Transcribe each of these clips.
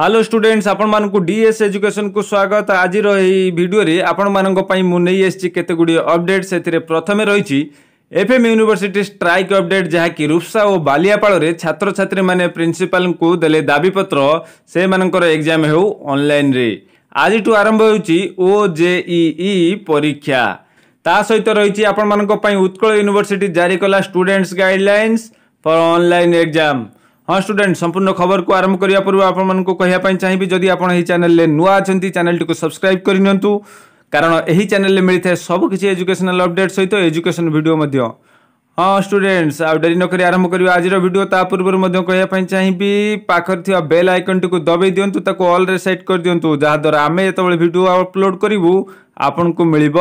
Hello students আপনার D S education কু স্বাগত আজির এই ভিডিওরে আপনার মু আসছি কতগুড়ি অপডেট সে প্রথমে রয়েছে এফএম ইউনিভার্সিটি স্ট্রাইক অপডেট যা কি রূপসা ও বালিয়াপাড়ে ছাত্রছাত্রী মানে প্রিন্সিপাল দেলে দাবিপত্র সে এক্সাম হেউ অনলাইন রে আজিঠু আরম্ভ হচ্ছে ও জেইই পরীক্ষা তা সহিত রয়েছে আপনার উৎকল ইউনিভার্সিটি জারি কলা students guidelines for online exam ହଁ ଷ୍ଟୁଡେଣ୍ଟ ସମ୍ପୂର୍ଣ୍ଣ ଖବରକୁ ଆରମ୍ଭ କରିବା ପୂର୍ବରୁ ଆପଣମାନଙ୍କୁ କହିବା ପାଇଁ ଚାହିଁବି ଯଦି ଆପଣ ଏହି ଚ୍ୟାନେଲରେ ନୂଆ ଅଛନ୍ତି ଚ୍ୟାନେଲଟିକୁ ସବସ୍କ୍ରାଇବ୍ କରିନିଅନ୍ତୁ କାରଣ ଏହି ଚ୍ୟାନେଲରେ ମିଳିଥାଏ ସବୁକିଛି ଏଜୁକେସନାଲ୍ ଅପଡେଟ୍ ସହିତ ଏଜୁକେସନ୍ ଭିଡ଼ିଓ ମଧ୍ୟ ହଁ ଷ୍ଟୁଡେଣ୍ଟସ୍ ଆଉ ଡେରି ନକରି ଆରମ୍ଭ କରିବା ଆଜିର ଭିଡ଼ିଓ ତା ପୂର୍ବରୁ ମଧ୍ୟ କହିବା ପାଇଁ ଚାହିଁବି ପାଖରେ ଥିବା ବେଲ୍ ଆଇକନ୍ଟିକୁ ଦବାଇ ଦିଅନ୍ତୁ ତାକୁ ଅଲ୍ରେ ସେଟ୍ କରିଦିଅନ୍ତୁ ଯାହାଦ୍ୱାରା ଆମେ ଯେତେବେଳେ ଭିଡ଼ିଓ ଅପଲୋଡ଼ କରିବୁ ଆପଣଙ୍କୁ ମିଳିବ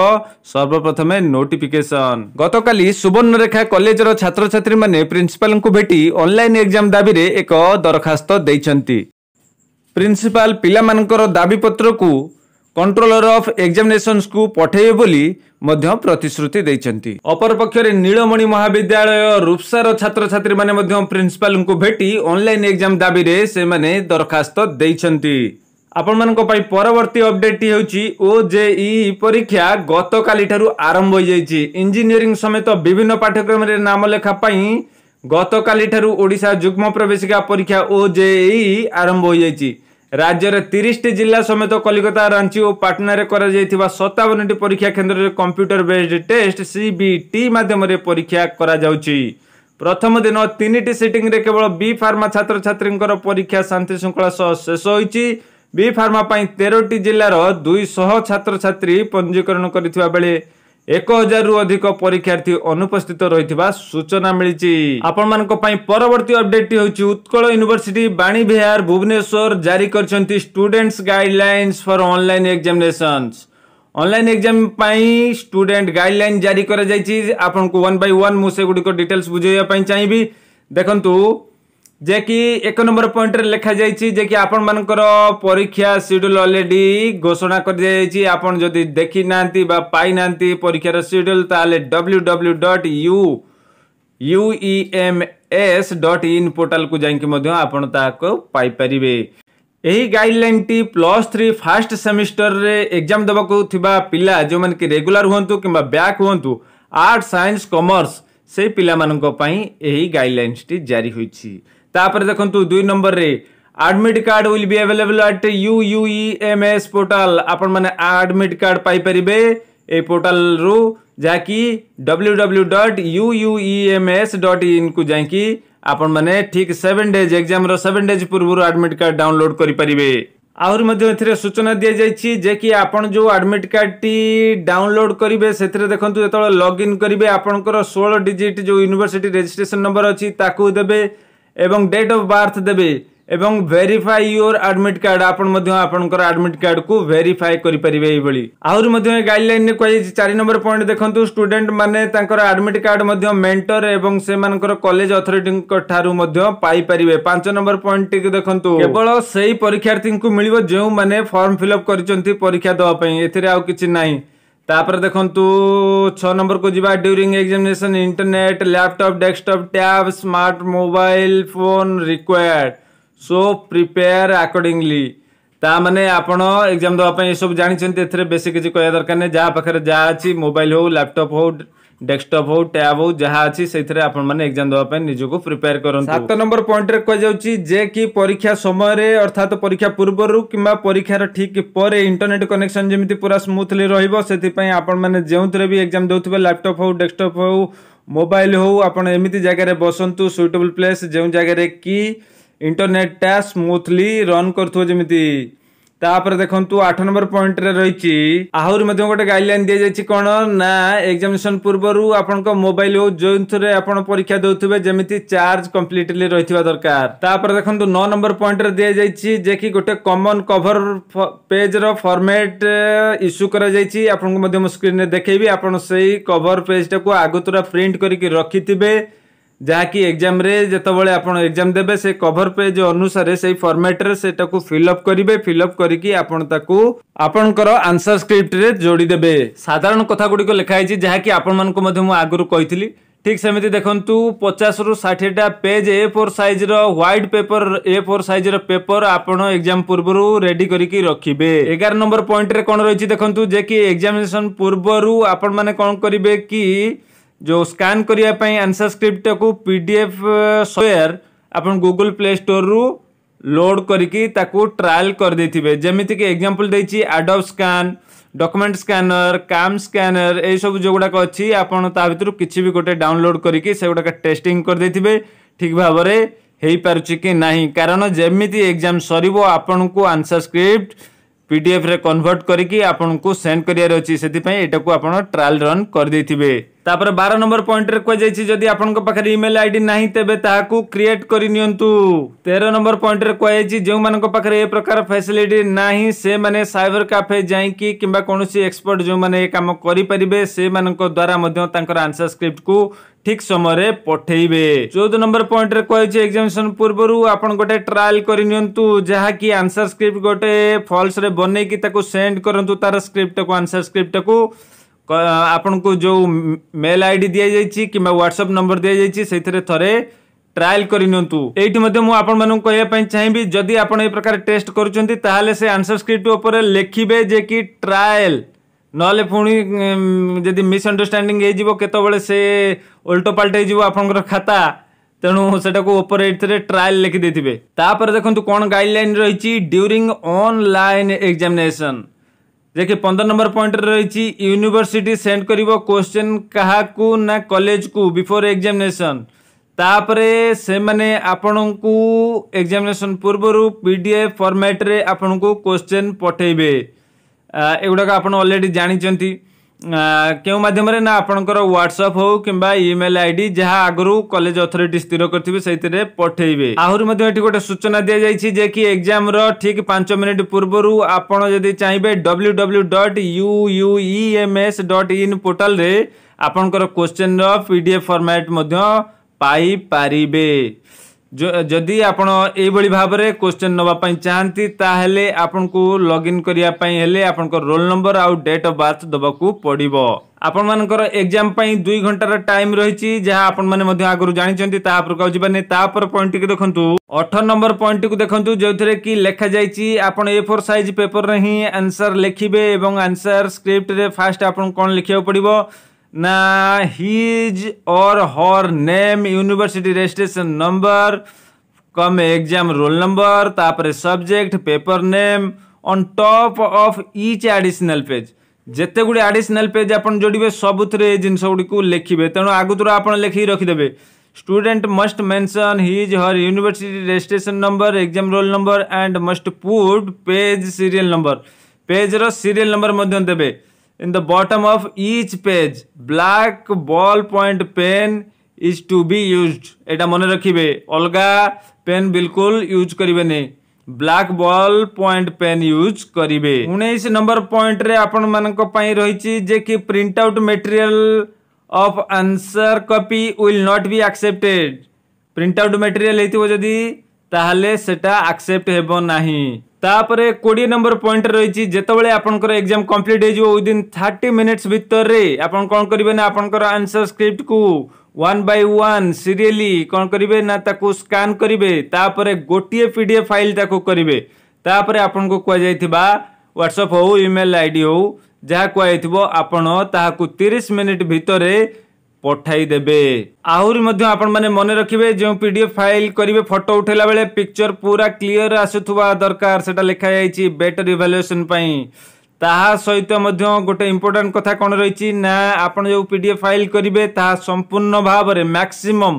ସର୍ବପ୍ରଥମେ ନୋଟିଫିକେସନ୍ ଗତକାଲି ସୁବର୍ଣ୍ଣରେଖା କଲେଜର ଛାତ୍ରଛାତ୍ରୀମାନେ ପ୍ରିନ୍ସିପାଲ୍ଙ୍କୁ ଭେଟି ଅନ୍ଲାଇନ୍ ଏକ୍ଜାମ୍ ଦାବିରେ ଏକ ଦରଖାସ୍ତ ଦେଇଛନ୍ତି ପ୍ରିନ୍ସିପାଲ୍ ପିଲାମାନଙ୍କର ଦାବିପତ୍ରକୁ कन्ट्रोलर अफ एक्जामेसन पठाश्रुति अपरपक्षर नीलमणि महाविद्यालय रुप्सार छ प्रिन्सिपल भेटी अनलाइन एक्जाम दावी दरखास्तै आपर्ती अपडेट ओ जे इ परीक्षा गतकाली आरम्भिनयरिङ समेत विभिन्न पाठ्यक्रमलेखा पाइ जुग्म प्रवेशिका परीक्षा ओ आरंभ हो आरम्भ রাজ্যের তিরিশটি জেলা সমেত কলিকতা রাঞ্চি ও পাটনায় করা সতাবনটি পরীক্ষা কেন্দ্রের কম্পুটর বেসড টেস্ট সিবিটি মাধ্যমে পরীক্ষা করা যাচ্ছে প্রথম দিন তিনটি সিটিংরে কেবল বি ফার্মা ছাত্রছাত্রীঙ্কর পরীক্ষা শান্তি শৃঙ্খলা সহ শেষ হয়েছে বি ফার্মা তেরোটি জেলার দুইশহ ছাত্রছাত্রী পঞ্জীকরণ করে ଏକ ହଜାରରୁ ଅଧିକ ପରୀକ୍ଷାର୍ଥୀ ଅନୁପସ୍ଥିତ ରହିଥିବା ସୂଚନା ମିଳିଛି ଆପଣମାନଙ୍କ ପାଇଁ ପରବର୍ତ୍ତୀ ଅପଡେଟ୍ ହେଉଛି ଉତ୍କଳ ୟୁନିଭର୍ସିଟି ବାଣୀବିହାର ଭୁବନେଶ୍ୱର ଜାରି କରିଛନ୍ତି students guidelines for online examinations online exam ପାଇଁ ଷ୍ଟୁଡେଣ୍ଟ ଗାଇଡଲାଇନ୍ ଜାରି କରାଯାଇଛି ଆପଣଙ୍କୁ ୱାନ୍ ବାଇ ୱାନ୍ ମୁଁ ସେଗୁଡ଼ିକ ଡିଟେଲ୍ସ ବୁଝାଇବା ପାଇଁ ଚାହିଁବି ଦେଖନ୍ତୁ যে কি এক নম্বর পয়েন্টরে লেখা যাই যে কি আপনার পরীক্ষা সিডুল অলরেডি ঘোষণা করে যাই আপনার যদি দেখি না বা পাই না পরীক্ষার সিডুল তাহলে W W dot U UEMS dot in পোর্টালକୁ ଯାଇକି ମଧ୍ୟ ଆପଣ ତାହାକୁ ପାଇପାରିବେ ଏହି ଗାଇଡ଼ଲାଇନ୍ଟି ପ୍ଲସ୍ ଥ୍ରୀ ଫାର୍ଷ୍ଟ ସେମିଷ୍ଟରରେ ଏକ୍ଜାମ୍ ଦେବାକୁ ଥିବା ପିଲା ଯେଉଁମାନେ କି ରେଗୁଲାର ହୁଅନ୍ତୁ କିମ୍ବା ବ୍ୟାକ୍ ହୁଅନ୍ତୁ ଆର୍ଟ ସାଇନ୍ସ କମର୍ସ ସେହି ପିଲାମାନଙ୍କ ପାଇଁ ଏହି ଗାଇଡ଼ଲାଇନ୍ସଟି ଜାରି ହୋଇଛି ତାପରେ ଦେଖନ୍ତୁ ଦୁଇ ନମ୍ବରରେ admit card will be available at U U E M S portal ଆପଣମାନେ ଆଡମିଟ୍ କାର୍ଡ ପାଇପାରିବେ এই পোর্টালু যা কি W W dot U U E M S dot in কু যাই কি আপন মানে ঠিক seven days exam seven days পূর্ব আডমিট কার্ড ডাউনলোড করে পারিবে আহরি মধ্যে এতে সূচনা দিয়ে যাই যে কি আপন যে আডমিট কার্ডটি ডাউনলোড করবে সেতরে দেখুন যেত লগ ইন করবে আপনার ষোল ডিজিট যে ইউনিভার্সিটি রেজিস্ট্রেসন নম্বর অ তাকে দেবে এবং ডেট অফ বার্ଥ দেবে এবং ভେରିଫାଏ ୟୋର୍ ଆଡମିଟ୍ କାର୍ଡ ଆପଣ ମଧ୍ୟ ଆପଣଙ୍କର ଆଡମିଟ୍ କାର୍ଡକୁ ଭେରିଫାଏ କରିପାରିବେ ଏଇଭଳି ଆହୁରି ମଧ୍ୟ ଏ ଗାଇଡଲାଇନରେ କୁହାଯାଇଛି ଚାରି ନମ୍ବର ପଏଣ୍ଟ ଦେଖନ୍ତୁ ଷ୍ଟୁଡେଣ୍ଟ ମାନେ ତାଙ୍କର ଆଡମିଟ୍ କାର୍ଡ ମଧ୍ୟ ମେଣ୍ଟର ଏବଂ ସେମାନଙ୍କର କଲେଜ ଅଥରିଟିଙ୍କ ଠାରୁ ମଧ୍ୟ ପାଇପାରିବେ ପାଞ୍ଚ ନମ୍ବର ପଏଣ୍ଟଟିକୁ ଦେଖନ୍ତୁ କେବଳ ସେଇ ପରୀକ୍ଷାର୍ଥୀଙ୍କୁ ମିଳିବ ଯେଉଁମାନେ ଫର୍ମ ଫିଲଅପ୍ କରିଛନ୍ତି ପରୀକ୍ଷା ଦେବା ପାଇଁ ଏଥିରେ ଆଉ କିଛି ନାହିଁ तापर देखु छ नंबर को जी during examination internet laptop desktop tab smart mobile phone required so prepare accordingly ताने आपण एक्जाम देवाई सब जानते बेस किसी कह दरकार नहीं जहाँ पाखे जहाँ अच्छी मोबाइल हो लैपटप हो ডেস্কটপ হোক ট্যাব হোক যাহা আছে সেইথিরে আপনার এক্সাম দেওয়া পাই নিজকে প্রিপেয়ার করুন সাত নম্বর পয়েন্টরে কুযাচ্ছি যে কি পরীক্ষা সময়ে অর্থাৎ পরীক্ষা পূর্বরু কিংবা পরীক্ষার ঠিক পরে ইন্টরনেট কনেকশন যেমি পুরা স্মুথলি রহব সেপাই আপন মানে যেউথে বি এক্সাম দেউথিবে ল্যাপটপ হোক ডেস্কটপ হোক মোবাইল হোক আপনার এমিতি জায়গায় বসন্তু সুইটেবল প্লেস যে জায়গায় কি ইন্টরনেটটা স্মুথলি রন করুথ যেমি তাপরে দেখন্তু আঠ নম্বর পয়েন্টরে রয়েছে আহরি মধ্যে গোটে গাইডলাইন দিয়ে যাচ্ছে কোণ না এক্সামিনেশন পূর্বরু আপনার মোবাইল হোক যে আপনার পরীক্ষা দেবে যেমি চার্জ কমপ্লিটলি রয়েছে দরকার তাপরে দেখন্তু ন নম্বর পয়েন্টরে দিয়ে যাইছি যে কি গোটে কমন কভর পেজর ফর্মেট ইস্যু করা যাইছি আপনার মধ্যে স্ক্রিনে দেখেবি আপনার সেই কভর পেজটাকে আগুতরা প্রিন্ট করিকি রখিথিবে ଯାହାକି ଏକ୍ଜାମ୍ରେ ଯେତେବେଳେ ଆପଣ ଏକ୍ଜାମ୍ ଦେବେ ସେ କଭର ପେଜ୍ ଅନୁସାରେ ସେଇ ଫର୍ମାଟ୍ରେ ସେଟାକୁ ଫିଲ୍ଅପ୍ କରିବେ ଫିଲ୍ଅପ୍ କରିକି ଆପଣ ତାକୁ ଆପଣଙ୍କର ଆନ୍ସର ସ୍କ୍ରିପ୍ଟରେ ଯୋଡ଼ିଦେବେ ସାଧାରଣ କଥା ଗୁଡ଼ିକ ଲେଖା ହେଇଛି ଯାହାକି ଆପଣମାନଙ୍କୁ ମଧ୍ୟ ମୁଁ ଆଗରୁ କହିଥିଲି ଠିକ୍ ସେମିତି ଦେଖନ୍ତୁ ପଚାଶରୁ ଷାଠିଏଟା ପେଜ୍ ଏ ଫୋର୍ ସାଇଜ୍ର ହ୍ୱାଇଟ୍ ପେପର୍ ଏ ଫୋର୍ ସାଇଜ୍ର ପେପର୍ ଆପଣ ଏକ୍ଜାମ୍ ପୂର୍ବରୁ ରେଡି କରିକି ରଖିବେ ଏଗାର ନମ୍ବର ପଏଣ୍ଟରେ କ'ଣ ରହିଛି ଦେଖନ୍ତୁ ଯେ କି ଏକ୍ଜାମିନେସନ୍ ପୂର୍ବରୁ ଆପଣମାନେ କ'ଣ କରିବେ କି जो स्कान करने आंसर स्क्रिप्ट को पी डी एफ सफ्टवेयर आप गूगल प्ले स्टोर रु लोड करके ट्राएल करदे जमीक एक्जामपल देखिए आडव scan document scanner cam scanner ये सब जो गुड़ाक अच्छी आपतर किसी भी गोटे डाउनलोड करके टेस्टिंग करदे ठीक भाव में हो पारे कि ना कारण जमी एग्जाम सर आपन को आंसर स्क्रिप्ट पीडीएफ रे कन्वर्ट करके आपको सेंड करार आप ट्रायल रन करदे तापर बार नंबर पॉइंट कहुई आपखे इमेल आई डी ना तेज ताक क्रिएट करनी तेरह नंबर पॉइंट कहुई जो मेरे ए प्रकार फैसिलिटी ना से मैंने सैबर काफे जाइकि कौन एक्सपर्ट जो मैंने कम करें से मानक द्वारा आंसर स्क्रिप्ट को ଠିକ ସମୟରେ ପଠେଇବେ ଚଉଦ ନମ୍ବର ପଏଣ୍ଟରେ କହିଛି ଏକ୍ସାମିନେସନ ପୂର୍ବରୁ ଆପଣ ଗୋଟେ ଟ୍ରାଏଲ କରିନିଅନ୍ତୁ ଯାହାକି ଆନ୍ସର ସ୍କ୍ରିପ୍ଟ ଗୋଟେ ଫଲ୍ସରେ ବନେଇକି ତାକୁ ସେଣ୍ଡ କରନ୍ତୁ ତାର ସ୍କ୍ରିପ୍ଟକୁ ଆନ୍ସର ସ୍କ୍ରିପ୍ଟକୁ ଆପଣଙ୍କୁ ଯେଉଁ ମେଲ୍ ଆଇ ଡି ଦିଆଯାଇଛି କିମ୍ବା ହ୍ୱାଟ୍ସଅପ୍ ନମ୍ବର ଦିଆଯାଇଛି ସେଇଥିରେ ଥରେ ଟ୍ରାଏଲ୍ କରିନିଅନ୍ତୁ ଏଇଠି ମଧ୍ୟ ମୁଁ ଆପଣମାନଙ୍କୁ କହିବା ପାଇଁ ଚାହିଁବି ଯଦି ଆପଣ ଏ ପ୍ରକାର ଟେଷ୍ଟ କରୁଛନ୍ତି ତାହେଲେ ସେ ଆନ୍ସର ସ୍କ୍ରିପ୍ଟ ଉପରେ ଲେଖିବେ ଯେ କି ଟ୍ରାଏଲ୍ ନହେଲେ ପୁଣି ଯଦି ମିସ୍ଅଣ୍ଡରଷ୍ଟାଣ୍ଡିଂ ହେଇଯିବ କେତେବେଳେ ସେ ଓଲଟ ପାଲଟ ହେଇଯିବ ଆପଣଙ୍କର ଖାତା ତେଣୁ ସେଟାକୁ ଉପରେ ଏଥିରେ ଟ୍ରାଏଲ୍ ଲେଖିଦେଇଥିବେ ତାପରେ ଦେଖନ୍ତୁ କ'ଣ ଗାଇଡ଼ଲାଇନ୍ ରହିଛି ଡ୍ୟୁରିଂ ଅନଲାଇନ୍ ଏକ୍ଜାମିନେସନ୍ ଯାହାକି ପନ୍ଦର ନମ୍ବର ପଏଣ୍ଟରେ ରହିଛି ୟୁନିଭର୍ସିଟି ସେଣ୍ଡ କରିବ କୋଶ୍ଚିନ୍ କାହାକୁ ନା କଲେଜକୁ ବିଫୋର୍ ଏକ୍ଜାମିନେସନ୍ ତାପରେ ସେମାନେ ଆପଣଙ୍କୁ ଏକ୍ଜାମିନେସନ୍ ପୂର୍ବରୁ ପି ଡି ଏଫ୍ ଫର୍ମାଟରେ ଆପଣଙ୍କୁ କୋଶ୍ଚିନ୍ ପଠାଇବେ ଏଗୁଡ଼ାକ ଆପଣ ଅଲରେଡ଼ି ଜାଣିଛନ୍ତି କେଉଁ ମାଧ୍ୟମରେ ନା ଆପଣଙ୍କର ହ୍ୱାଟ୍ସଆପ୍ ହେଉ କିମ୍ବା ଇମେଲ୍ ଆଇ ଡି ଯାହା ଆଗରୁ କଲେଜ ଅଥରିଟି ସ୍ଥିର କରିଥିବେ ସେଇଥିରେ ପଠେଇବେ ଆହୁରି ମଧ୍ୟ ଏଠି ଗୋଟେ ସୂଚନା ଦିଆଯାଇଛି ଯେ କି ଏକ୍ଜାମ୍ର ଠିକ୍ ପାଞ୍ଚ ମିନିଟ୍ ପୂର୍ବରୁ ଆପଣ ଯଦି ଚାହିଁବେ W W dot U U E M S dot in ପୋର୍ଟାଲରେ ଆପଣଙ୍କର କୋଶ୍ଚେନ୍ର ପି ଡି ଏଫ୍ ଫର୍ମାଟ୍ ମଧ୍ୟ ପାଇପାରିବେ ଯଦି ଆପଣ ଏଇଭଳି ଭାବରେ କୋଶ୍ଚେନ୍ ନେବା ପାଇଁ ଚାହାନ୍ତି ତାହେଲେ ଆପଣଙ୍କୁ ଲଗ୍ଇନ୍ କରିବା ପାଇଁ ହେଲେ ଆପଣଙ୍କ ରୋଲ୍ ନମ୍ବର ଆଉ ଡେଟ୍ ଅଫ୍ ବାର୍ଥ ଦେବାକୁ ପଡ଼ିବ ଆପଣମାନଙ୍କର ଏକ୍ଜାମ୍ ପାଇଁ ଦୁଇ ଘଣ୍ଟାର ଟାଇମ୍ ରହିଛି ଯାହା ଆପଣମାନେ ମଧ୍ୟ ଆଗରୁ ଜାଣିଛନ୍ତି ତା ଉପରକୁ ଆଉ ଯିବାନି ତାପରେ ପଏଣ୍ଟଟିକୁ ଦେଖନ୍ତୁ ଅଠର ନମ୍ବର ପଏଣ୍ଟଟିକୁ ଦେଖନ୍ତୁ ଯେଉଁଥିରେ କି ଲେଖାଯାଇଛି ଆପଣ ଏ ଫୋର୍ ସାଇଜ୍ ପେପରରେ ହିଁ ଆନ୍ସର୍ ଲେଖିବେ ଏବଂ ଆନ୍ସର୍ ସ୍କ୍ରିପ୍ଟରେ ଫାଷ୍ଟ ଆପଣଙ୍କୁ କ'ଣ ଲେଖିବାକୁ ପଡ଼ିବ Now, his or her name, university registration number, come exam roll number, tapare subject, paper name, on top of each additional page. যেতে গুড়ে আডিশনাল পেজ আপনার যোড়বে সবুথে এই জিনিসগুড়ি লিখবে তেমন আগুতর আপনার লেখি রাখিদেবে student must mention his her university registration number exam roll number and must put page serial number পেজর সিরিয়াল নম্বর মধ্যে দেবে in the bottom of each page black ballpoint point pen is to be eta mone rakhibe alga pen bilkul use karibe ne black ball point pen use करेंगे उन्नीस number point आपण मानक रही कि print out material of answer copy will not be accepted print out material होती है जदि ताल से आक्सेप्ट हो ତାପରେ କୋଡ଼ିଏ ନମ୍ବର ପଏଣ୍ଟ ରହିଛି ଯେତେବେଳେ ଆପଣଙ୍କର ଏକ୍ଜାମ କମ୍ପ୍ଲିଟ ହେଇଯିବ ୱିଦିନ ଥାର୍ଟି ମିନିଟ୍ସ ଭିତରେ ଆପଣ କ'ଣ କରିବେ ନା ଆପଣଙ୍କର ଆନ୍ସର ସ୍କ୍ରିପ୍ଟକୁ ୱାନ୍ ବାଇ ୱାନ୍ ସିରିଏଲି କ'ଣ କରିବେ ନା ତାକୁ ସ୍କାନ୍ କରିବେ ତାପରେ ଗୋଟିଏ ପି ଡି ଏଫ୍ ଫାଇଲ୍ ତାକୁ କରିବେ ତାପରେ ଆପଣଙ୍କୁ କୁହାଯାଇଥିବା ହ୍ୱାଟ୍ସଅପ୍ ହଉ ଇମେଲ୍ ଆଇ ଡ଼ି ହଉ ଯାହା କୁହାଯାଇଥିବ ଆପଣ ତାହାକୁ ତିରିଶ ମିନିଟ୍ ଭିତରେ পঠাই দেবে আহুরি মধ্যে আপনার মনে রাখবে যে পিডিএফ ফাইল করবে ফটো উঠাইলা বেড়ে পিকচর পুরা ক্লিয়র আসুথা দরকার সেটা লেখা যাই বেটর ইভালুয়েসন পাই ତାହା ସହିତ ମଧ୍ୟ ଗୋଟେ ଇମ୍ପୋର୍ଟାଣ୍ଟ କଥା କ'ଣ ରହିଛି ନା ଆପଣ ଯେଉଁ ପି ଡି ଏଫ୍ ଫାଇଲ୍ କରିବେ ତାହା ସମ୍ପୂର୍ଣ୍ଣ ଭାବରେ ମ୍ୟାକ୍ସିମମ୍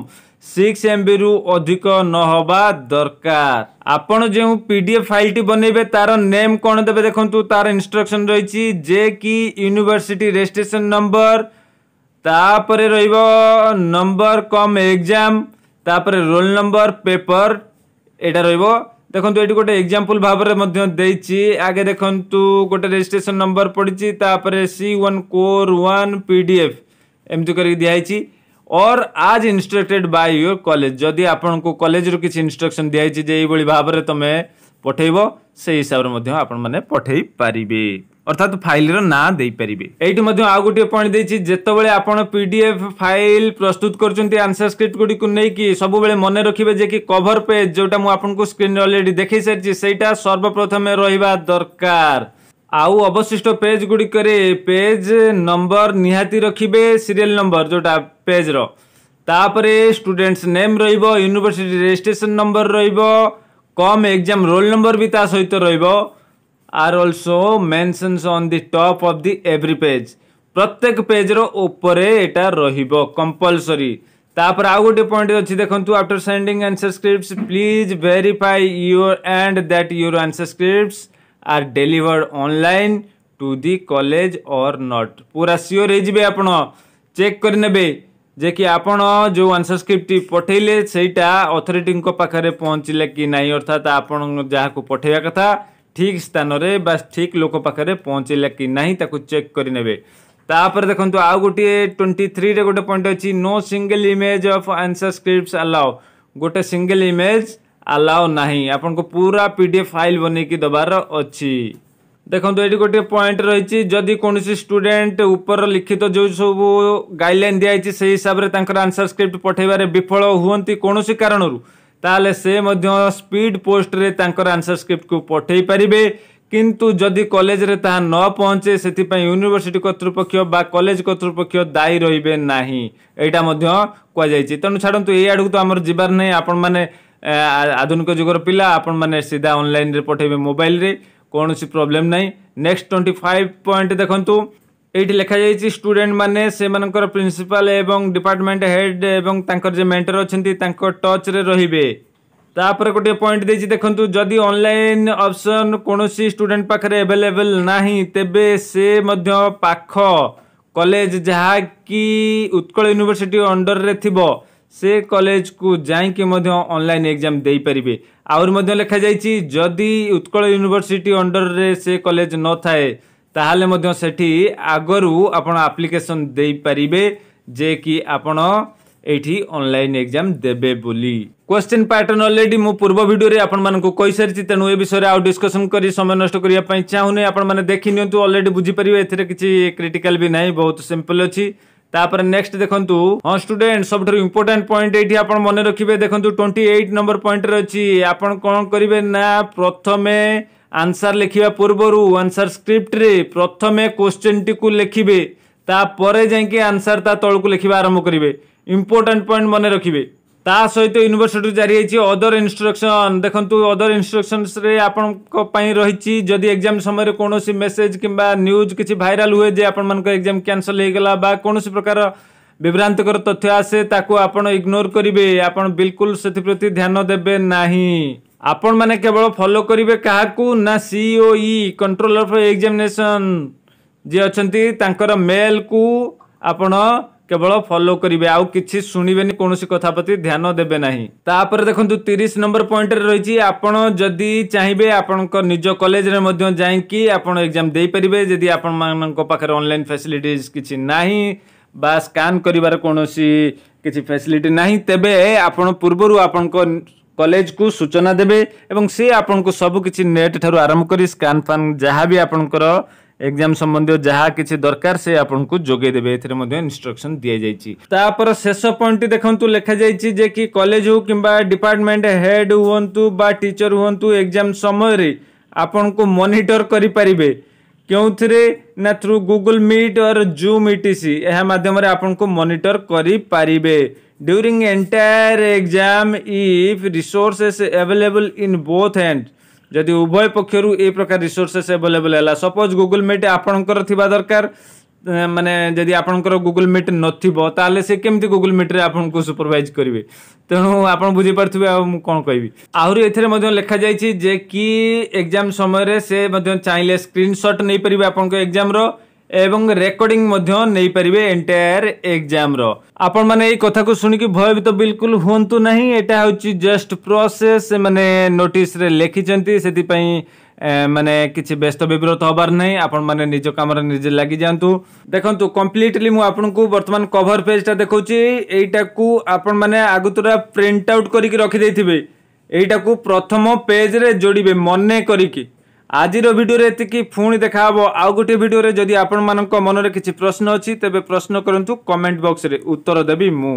ସିକ୍ସ ଏମ୍ବିରୁ ଅଧିକ ନ ହେବା ଦରକାର ଆପଣ ଯେଉଁ ପି ଡି ଏଫ୍ ଫାଇଲ୍ଟି ବନେଇବେ ତାର ନେମ୍ କ'ଣ ଦେବେ ଦେଖନ୍ତୁ ତାର ଇନଷ୍ଟ୍ରକ୍ସନ୍ ରହିଛି ଯେ କି ୟୁନିଭର୍ସିଟି ରେଜିଷ୍ଟ୍ରେସନ୍ ନମ୍ବର ତାପରେ ରହିବ ନମ୍ବର କମ୍ ଏକ୍ଜାମ୍ ତାପରେ ରୋଲ୍ ନମ୍ବର ପେପର ଏଇଟା ରହିବ ଦେଖନ୍ତୁ ଏଠି ଗୋଟେ ଏକ୍ଜାମ୍ପଲ୍ ଭାବରେ ମଧ୍ୟ ଦେଇଛି ଆଗେ ଦେଖନ୍ତୁ ଗୋଟେ ରେଜିଷ୍ଟ୍ରେସନ୍ ନମ୍ବର ପଡ଼ିଛି ତାପରେ C one core one P D F ଏମିତି କରିକି ଦିଆହେଇଛି or as instructed by your college ଯଦି ଆପଣଙ୍କୁ କଲେଜରୁ କିଛି ଇନଷ୍ଟ୍ରକ୍ସନ୍ ଦିଆହେଇଛି ଯେ ଏଇଭଳି ଭାବରେ ତୁମେ ପଠାଇବ ସେଇ ହିସାବରେ ମଧ୍ୟ ଆପଣମାନେ ପଠାଇ ପାରିବେ অর্থাৎ ফাইলর না দেইপারিবে এইটি মধ্যে আউ গোটিয়ে পয়েন্ট দিয়েছি যেতবে আপনার পিডিএফ ফাইল প্রস্তুত করছেন আনসার স্ক্রিপ্ট গুড়ি নেইকি সবুলে মনে রাখবে যে কি কভর পেজ যেটা মু আপনার স্ক্রিনে অলরেডি দেখাই সারিছি সেইটা সর্বপ্রথমে রহবা দরকার আউ অবশিষ্ট পেজ গুড়িকরে পেজ নম্বর নিহাতি রাখবে সিরিয়াল নম্বর যেটা পেজর তাপরে স্টুডেন্টস নেম রহব ইউনিভার্সিটি রেজিস্ট্রেসন নম্বর রহব কম এক্সাম রোল নম্বর বি তা সহিত রহব are also mentions on the top of the every page ପ୍ରତ୍ୟେକ ପେଜ୍ର ଉପରେ ଏଇଟା ରହିବ କମ୍ପଲସରି ତାପରେ ଆଉ ଗୋଟେ ପଏଣ୍ଟ ଅଛି ଦେଖନ୍ତୁ after sending answer script please verify your and that your answer script are delivered online to the college or not ପୁରା ସିଓର ହେଇଯିବେ ଆପଣ ଚେକ୍ କରିନେବେ ଯେ କି ଆପଣ ଯେଉଁ ଆନ୍ସର ସ୍କ୍ରିପ୍ଟଟି ପଠାଇଲେ ସେଇଟା ଅଥରିଟିଙ୍କ ପାଖରେ ପହଞ୍ଚିଲା କି ନାହିଁ ଅର୍ଥାତ୍ ଆପଣ ଯାହାକୁ ପଠାଇବା କଥା ଠିକ୍ ସ୍ଥାନରେ ବା ଠିକ୍ ଲୋକ ପାଖରେ ପହଞ୍ଚିଲା କି ନାହିଁ ତାକୁ ଚେକ୍ କରିନେବେ ତାପରେ ଦେଖନ୍ତୁ ଆଉ ଗୋଟିଏ ଟ୍ୱେଣ୍ଟି ଥ୍ରୀରେ ଗୋଟେ ପଏଣ୍ଟ ଅଛି no single image of answer script allow ଗୋଟେ ସିଙ୍ଗଲ୍ ଇମେଜ୍ ଆଲାଓ ନାହିଁ ଆପଣଙ୍କୁ ପୁରା ପି ଡି ଏଫ୍ ଫାଇଲ୍ ବନେଇକି ଦେବାର ଅଛି ଦେଖନ୍ତୁ ଏଠି ଗୋଟିଏ ପଏଣ୍ଟ ରହିଛି ଯଦି କୌଣସି ଷ୍ଟୁଡେଣ୍ଟ ଉପର ଲିଖିତ ଯେଉଁ ସବୁ ଗାଇଡ଼ଲାଇନ୍ ଦିଆହେଇଛି ସେହି ହିସାବରେ ତାଙ୍କର ଆନ୍ସର ସ୍କ୍ରିପ୍ଟ ପଠାଇବାରେ ବିଫଳ ହୁଅନ୍ତି କୌଣସି କାରଣରୁ ତାହେଲେ ସେ ମଧ୍ୟ ସ୍ପିଡ୍ ପୋଷ୍ଟରେ ତାଙ୍କର ଆନ୍ସର ସ୍କ୍ରିପ୍ଟକୁ ପଠାଇ ପାରିବେ କିନ୍ତୁ ଯଦି କଲେଜରେ ତାହା ନ ପହଞ୍ଚେ ସେଥିପାଇଁ ୟୁନିଭର୍ସିଟି କର୍ତ୍ତୃପକ୍ଷ ବା କଲେଜ କର୍ତ୍ତୃପକ୍ଷ ଦାୟୀ ରହିବେ ନାହିଁ ଏଇଟା ମଧ୍ୟ କୁହାଯାଇଛି ତେଣୁ ଛାଡ଼ନ୍ତୁ ଏଇ ଆଡ଼କୁ ତ ଆମର ଯିବାର ନାହିଁ ଆପଣମାନେ ଆଧୁନିକ ଯୁଗର ପିଲା ଆପଣମାନେ ସିଧା ଅନଲାଇନ୍ରେ ପଠାଇବେ ମୋବାଇଲରେ କୌଣସି ପ୍ରୋବ୍ଲେମ୍ ନାହିଁ ନେକ୍ସଟ ଟ୍ୱେଣ୍ଟି ଫାଇଭ୍ ପଏଣ୍ଟ ଦେଖନ୍ତୁ এইটি লেখা যাই স্টুডেন্ট মানে সে প্রিন্সিপাল এবং ডিপার্টমেন্ট হেড এবং তাঙ্কর যে মেন্টর অনেক তাঁর টচরে রহিবে তাপরে গোটে পয়েন্ট দিয়েছি দেখুন যদি অনলাইন অপশন কোণী স্টুডেন্ট পাখে এভেলেবেল না তেবে সে পাখ কলেজ যা কি উৎকল ইউনিভার্সিটি অন্ডর্রে থিব সে কলেজ কলেজকু যাইকি অনলাইন এক্সাম দিয়ে আহরি লেখা যাইছি যদি উৎকল ইউনিভার্সিটি অন্ডর্রে সে কলেজ নথায় ତାହେଲେ ମଧ୍ୟ ସେଠି ଆଗରୁ ଆପଣ ଆପ୍ଲିକେସନ୍ ଦେଇପାରିବେ ଯେ କି ଆପଣ ଏଇଠି ଅନଲାଇନ୍ ଏକ୍ଜାମ୍ ଦେବେ ବୋଲି କ୍ୱେଶ୍ଚିନ୍ ପ୍ୟାଟର୍ନ ଅଲରେଡ଼ି ମୁଁ ପୂର୍ବ ଭିଡ଼ିଓରେ ଆପଣମାନଙ୍କୁ କହିସାରିଛି ତେଣୁ ଏ ବିଷୟରେ ଆଉ ଡିସ୍କସନ୍ କରି ସମୟ ନଷ୍ଟ କରିବା ପାଇଁ ଚାହୁଁନି ଆପଣମାନେ ଦେଖିନିଅନ୍ତୁ ଅଲରେଡ଼ି ବୁଝିପାରିବେ ଏଥିରେ କିଛି କ୍ରିଟିକାଲ୍ ବି ନାହିଁ ବହୁତ ସିମ୍ପଲ୍ ଅଛି ତାପରେ ନେକ୍ସଟ ଦେଖନ୍ତୁ ହଁ ଷ୍ଟୁଡେଣ୍ଟ ସବୁଠାରୁ ଇମ୍ପୋର୍ଟାଣ୍ଟ ପଏଣ୍ଟ ଏଇଠି ଆପଣ ମନେ ରଖିବେ ଦେଖନ୍ତୁ ଟ୍ୱେଣ୍ଟି ଏଇଟ୍ ନମ୍ବର ପଏଣ୍ଟରେ ଅଛି ଆପଣ କ'ଣ କରିବେ ନା ପ୍ରଥମେ ଆନ୍ସର୍ ଲେଖିବା ପୂର୍ବରୁ ଆନ୍ସର୍ ସ୍କ୍ରିପ୍ଟରେ ପ୍ରଥମେ କୋଶ୍ଚିନ୍ଟିକୁ ଲେଖିବେ ତାପରେ ଯାଇକି ଆନ୍ସର୍ ତା ତଳକୁ ଲେଖିବା ଆରମ୍ଭ କରିବେ ଇମ୍ପୋର୍ଟାଣ୍ଟ ପଏଣ୍ଟ ମନେ ରଖିବେ ତା ସହିତ ୟୁନିଭର୍ସିଟିରୁ ଜାରି ହେଇଛି ଅଦର ଇନଷ୍ଟ୍ରକ୍ସନ୍ ଦେଖନ୍ତୁ ଅଦର ଇନଷ୍ଟ୍ରକ୍ସନ୍ସରେ ଆପଣଙ୍କ ପାଇଁ ରହିଛି ଯଦି ଏକ୍ଜାମ୍ ସମୟରେ କୌଣସି ମେସେଜ୍ କିମ୍ବା ନ୍ୟୁଜ୍ କିଛି ଭାଇରାଲ୍ ହୁଏ ଯେ ଆପଣମାନଙ୍କ ଏକ୍ଜାମ୍ କ୍ୟାନସଲ୍ ହୋଇଗଲା ବା କୌଣସି ପ୍ରକାର ବିଭ୍ରାନ୍ତକର ତଥ୍ୟ ଆସେ ତାକୁ ଆପଣ ଇଗ୍ନୋର କରିବେ ଆପଣ ବିଲକୁଲ ସେଥିପ୍ରତି ଧ୍ୟାନ ଦେବେ ନାହିଁ ଆପଣମାନେ କେବଳ ଫଲୋ କରିବେ କାହାକୁ ନା ସିଓଇ କଣ୍ଟ୍ରୋଲର ଫର୍ ଏକ୍ଜାମିନେସନ୍ ଯିଏ ଅଛନ୍ତି ତାଙ୍କର ମେଲ୍କୁ ଆପଣ କେବଳ ଫଲୋ କରିବେ ଆଉ କିଛି ଶୁଣିବେନି କୌଣସି କଥା ପ୍ରତି ଧ୍ୟାନ ଦେବେ ନାହିଁ ତାପରେ ଦେଖନ୍ତୁ ତିରିଶ ନମ୍ବର ପଏଣ୍ଟରେ ରହିଛି ଆପଣ ଯଦି ଚାହିଁବେ ଆପଣଙ୍କ ନିଜ କଲେଜରେ ମଧ୍ୟ ଯାଇକି ଆପଣ ଏକ୍ଜାମ ଦେଇପାରିବେ ଯଦି ଆପଣମାନଙ୍କ ପାଖରେ ଅନଲାଇନ୍ ଫ୍ୟାସିଲିଟିଜ୍ କିଛି ନାହିଁ ବା ସ୍କାନ୍ କରିବାର କୌଣସି କିଛି ଫ୍ୟାସିଲିଟି ନାହିଁ ତେବେ ଆପଣ ପୂର୍ବରୁ ଆପଣଙ୍କ କଲେଜକୁ ସୂଚନା ଦେବେ ଏବଂ ସେ ଆପଣଙ୍କୁ ସବୁକିଛି ନେଟ୍ ଠାରୁ ଆରମ୍ଭ କରି ସ୍କାନ୍ ଫାନ୍ ଯାହା ବି ଆପଣଙ୍କର ଏକ୍ଜାମ୍ ସମ୍ବନ୍ଧୀୟ ଯାହା କିଛି ଦରକାର ସେ ଆପଣଙ୍କୁ ଯୋଗାଇ ଦେବେ ଏଥିରେ ମଧ୍ୟ ଇନଷ୍ଟ୍ରକ୍ସନ୍ ଦିଆଯାଇଛି ତାପରେ ଶେଷ ପଏଣ୍ଟଟି ଦେଖନ୍ତୁ ଲେଖାଯାଇଛି ଯେ କି କଲେଜ ହେଉ କିମ୍ବା ଡିପାର୍ଟମେଣ୍ଟ ହେଡ୍ ହୁଅନ୍ତୁ ବା ଟିଚର ହୁଅନ୍ତୁ ଏକ୍ଜାମ୍ ସମୟରେ ଆପଣଙ୍କୁ ମନିଟର କରିପାରିବେ କେଉଁଥିରେ ନା through Google Meet or Zoom ETC ଏହା ମାଧ୍ୟମରେ ଆପଣଙ୍କୁ ମନିଟର କରିପାରିବେ during entire exam if resources available in both hands ଯଦି ଉଭୟ ପକ୍ଷରୁ ଏ ପ୍ରକାର ରିସୋର୍ସେସ୍ ଆଭେଲେବଲ୍ ହେଲା ସପୋଜ୍ ଗୁଗୁଲ୍ ମିଟ୍ ଆପଣଙ୍କର ଥିବା ଦରକାର ମାନେ ଯଦି ଆପଣଙ୍କର ଗୁଗୁଲ୍ ମିଟ୍ ନଥିବ ତାହେଲେ ସେ କେମିତି ଗୁଗୁଲ୍ ମିଟ୍ରେ ଆପଣଙ୍କୁ ସୁପରଭାଇଜ୍ କରିବେ ତେଣୁ ଆପଣ ବୁଝିପାରୁଥିବେ ଆଉ ମୁଁ କ'ଣ କହିବି ଆହୁରି ଏଥିରେ ମଧ୍ୟ ଲେଖାଯାଇଛି ଯେ କି ଏକ୍ଜାମ୍ ସମୟରେ ସେ ମଧ୍ୟ ଚାହିଁଲେ ସ୍କ୍ରିନ୍ସଟ୍ ନେଇପାରିବେ ଆପଣଙ୍କ ଏକ୍ଜାମ୍ର এবং ରେକର୍ଡିଂ ମଧ୍ୟ ନେଇପାରିବେ ଏଣ୍ଟାୟାର ଏକ୍ଜାମ୍ର ଆପଣମାନେ ଏଇ କଥାକୁ ଶୁଣିକି ଭୟଭୀତ ବିଲକୁଲ ହୁଅନ୍ତୁ ନାହିଁ ଏଇଟା ହେଉଛି ଜଷ୍ଟ ପ୍ରୋସେସ୍ ସେମାନେ ନୋଟିସ୍ରେ ଲେଖିଛନ୍ତି ସେଥିପାଇଁ ମାନେ କିଛି ବ୍ୟସ୍ତ ବିବ୍ରତ ହେବାର ନାହିଁ ଆପଣମାନେ ନିଜ କାମରେ ନିଜେ ଲାଗିଯାଆନ୍ତୁ ଦେଖନ୍ତୁ କମ୍ପ୍ଲିଟଲି ମୁଁ ଆପଣଙ୍କୁ ବର୍ତ୍ତମାନ କଭର ପେଜ୍ଟା ଦେଖାଉଛି ଏଇଟାକୁ ଆପଣମାନେ ଆଗତୁରା ପ୍ରିଣ୍ଟ ଆଉଟ୍ କରିକି ରଖିଦେଇଥିବେ ଏଇଟାକୁ ପ୍ରଥମ ପେଜ୍ରେ ଯୋଡ଼ିବେ ମନେ କରିକି ଆଜିର ଭିଡ଼ିଓରେ ଏତିକି ପୁଣି ଦେଖା ହେବ ଆଉ ଗୋଟିଏ ଭିଡ଼ିଓରେ ଯଦି ଆପଣମାନଙ୍କ ମନରେ କିଛି ପ୍ରଶ୍ନ ଅଛି ତେବେ ପ୍ରଶ୍ନ କରନ୍ତୁ କମେଣ୍ଟ ବକ୍ସରେ ଉତ୍ତର ଦେବି ମୁଁ